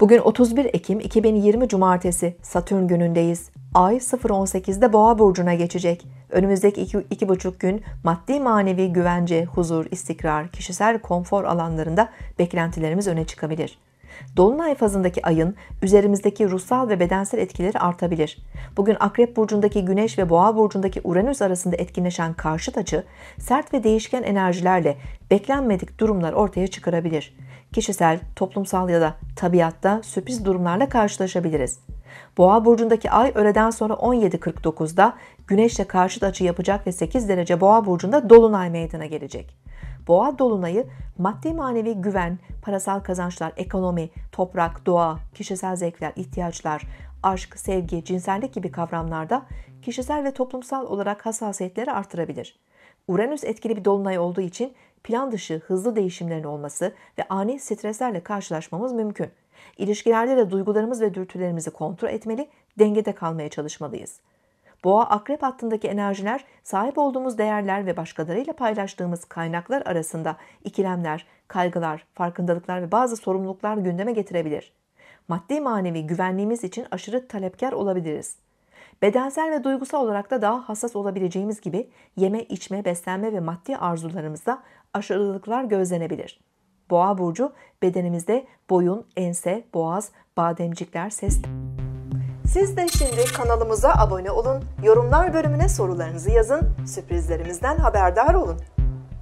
Bugün 31 Ekim 2020 Cumartesi Satürn günündeyiz. Ay 0.18'de Boğa burcuna geçecek. Önümüzdeki buçuk gün maddi manevi güvence, huzur, istikrar, kişisel konfor alanlarında beklentilerimiz öne çıkabilir. Dolunay fazındaki ayın üzerimizdeki ruhsal ve bedensel etkileri artabilir. Bugün Akrep burcundaki Güneş ve Boğa burcundaki Uranüs arasında etkinleşen karşıt açı sert ve değişken enerjilerle beklenmedik durumlar ortaya çıkarabilir kişisel, toplumsal ya da tabiatta sürpriz durumlarla karşılaşabiliriz. Boğa burcundaki ay öğleden sonra 17.49'da güneşle karşıt açı yapacak ve 8 derece boğa burcunda dolunay meydana gelecek. Boğa dolunayı maddi manevi güven, parasal kazançlar, ekonomi, toprak, doğa, kişisel zevkler, ihtiyaçlar, aşk, sevgi, cinsellik gibi kavramlarda kişisel ve toplumsal olarak hassasiyetleri artırabilir. Uranüs etkili bir dolunay olduğu için plan dışı hızlı değişimlerin olması ve ani streslerle karşılaşmamız mümkün. İlişkilerde de duygularımız ve dürtülerimizi kontrol etmeli, dengede kalmaya çalışmalıyız. Boğa akrep hattındaki enerjiler sahip olduğumuz değerler ve başkalarıyla paylaştığımız kaynaklar arasında ikilemler, kaygılar, farkındalıklar ve bazı sorumluluklar gündeme getirebilir. Maddi manevi güvenliğimiz için aşırı talepkar olabiliriz. Bedensel ve duygusal olarak da daha hassas olabileceğimiz gibi yeme, içme, beslenme ve maddi arzularımızda aşırılıklar gözlenebilir. Boğa burcu bedenimizde boyun, ense, boğaz, bademcikler, ses... Siz de şimdi kanalımıza abone olun, yorumlar bölümüne sorularınızı yazın, sürprizlerimizden haberdar olun.